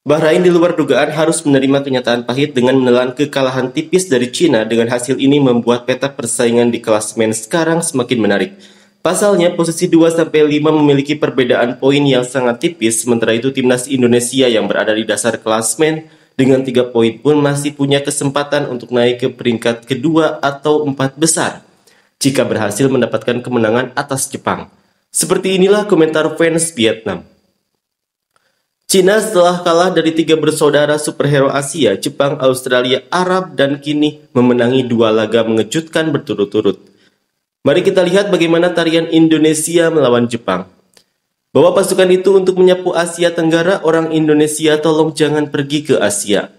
Bahrain di luar dugaan harus menerima kenyataan pahit dengan menelan kekalahan tipis dari Cina dengan hasil ini membuat peta persaingan di klasemen sekarang semakin menarik. Pasalnya, posisi 2-5 memiliki perbedaan poin yang sangat tipis, sementara itu timnas Indonesia yang berada di dasar men dengan 3 poin pun masih punya kesempatan untuk naik ke peringkat kedua atau empat besar jika berhasil mendapatkan kemenangan atas Jepang. Seperti inilah komentar fans Vietnam. Cina setelah kalah dari tiga bersaudara superhero Asia, Jepang, Australia, Arab, dan kini memenangi dua laga mengejutkan berturut-turut. Mari kita lihat bagaimana tarian Indonesia melawan Jepang. Bawa pasukan itu untuk menyapu Asia Tenggara, orang Indonesia tolong jangan pergi ke Asia.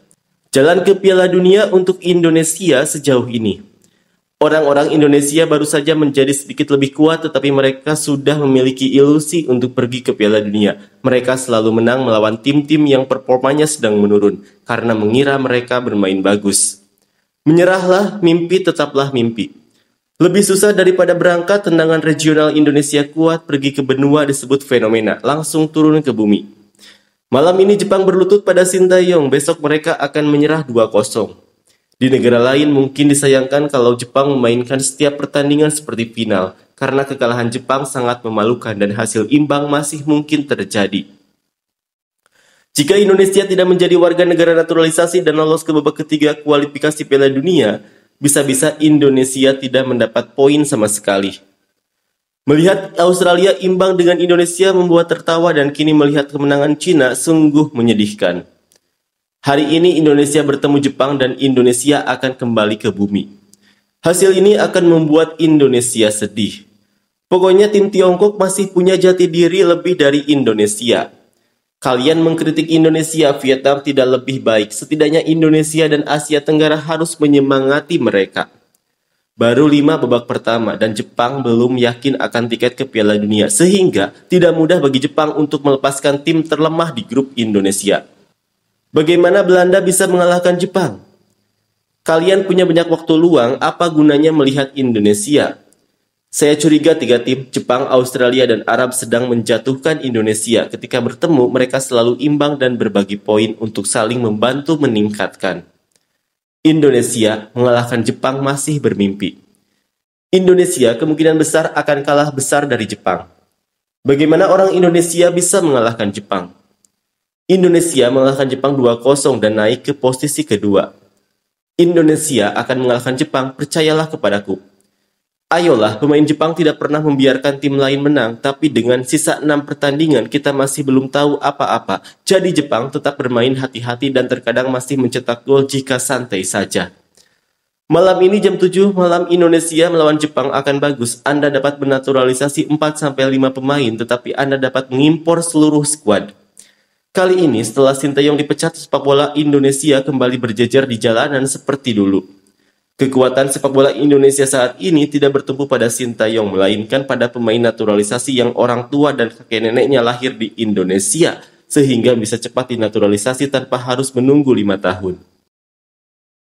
Jalan ke Piala Dunia untuk Indonesia sejauh ini. Orang-orang Indonesia baru saja menjadi sedikit lebih kuat tetapi mereka sudah memiliki ilusi untuk pergi ke Piala Dunia. Mereka selalu menang melawan tim-tim yang performanya sedang menurun karena mengira mereka bermain bagus. Menyerahlah mimpi tetaplah mimpi. Lebih susah daripada berangkat, tendangan regional Indonesia kuat pergi ke benua disebut fenomena, langsung turun ke bumi. Malam ini Jepang berlutut pada Sintayong, besok mereka akan menyerah 2-0. Di negara lain mungkin disayangkan kalau Jepang memainkan setiap pertandingan seperti final, karena kekalahan Jepang sangat memalukan dan hasil imbang masih mungkin terjadi. Jika Indonesia tidak menjadi warga negara naturalisasi dan lolos ke babak ketiga kualifikasi Piala Dunia, bisa-bisa Indonesia tidak mendapat poin sama sekali. Melihat Australia imbang dengan Indonesia membuat tertawa dan kini melihat kemenangan Cina sungguh menyedihkan. Hari ini Indonesia bertemu Jepang dan Indonesia akan kembali ke bumi. Hasil ini akan membuat Indonesia sedih. Pokoknya tim Tiongkok masih punya jati diri lebih dari Indonesia. Kalian mengkritik Indonesia, Vietnam tidak lebih baik. Setidaknya Indonesia dan Asia Tenggara harus menyemangati mereka. Baru lima babak pertama dan Jepang belum yakin akan tiket ke Piala Dunia sehingga tidak mudah bagi Jepang untuk melepaskan tim terlemah di grup Indonesia. Bagaimana Belanda bisa mengalahkan Jepang? Kalian punya banyak waktu luang, apa gunanya melihat Indonesia? Saya curiga tiga tim, Jepang, Australia, dan Arab sedang menjatuhkan Indonesia. Ketika bertemu, mereka selalu imbang dan berbagi poin untuk saling membantu meningkatkan. Indonesia mengalahkan Jepang masih bermimpi. Indonesia kemungkinan besar akan kalah besar dari Jepang. Bagaimana orang Indonesia bisa mengalahkan Jepang? Indonesia mengalahkan Jepang 2-0 dan naik ke posisi kedua. Indonesia akan mengalahkan Jepang, percayalah kepadaku. Ayolah, pemain Jepang tidak pernah membiarkan tim lain menang, tapi dengan sisa 6 pertandingan kita masih belum tahu apa-apa. Jadi Jepang tetap bermain hati-hati dan terkadang masih mencetak gol jika santai saja. Malam ini jam 7 malam Indonesia melawan Jepang akan bagus. Anda dapat menaturalisasi 4 5 pemain, tetapi Anda dapat mengimpor seluruh skuad. Kali ini setelah Sinteyong dipecat, sepak bola Indonesia kembali berjejer di jalanan seperti dulu. Kekuatan sepak bola Indonesia saat ini tidak bertumpu pada Sintayong, melainkan pada pemain naturalisasi yang orang tua dan kakek neneknya lahir di Indonesia, sehingga bisa cepat dinaturalisasi tanpa harus menunggu lima tahun.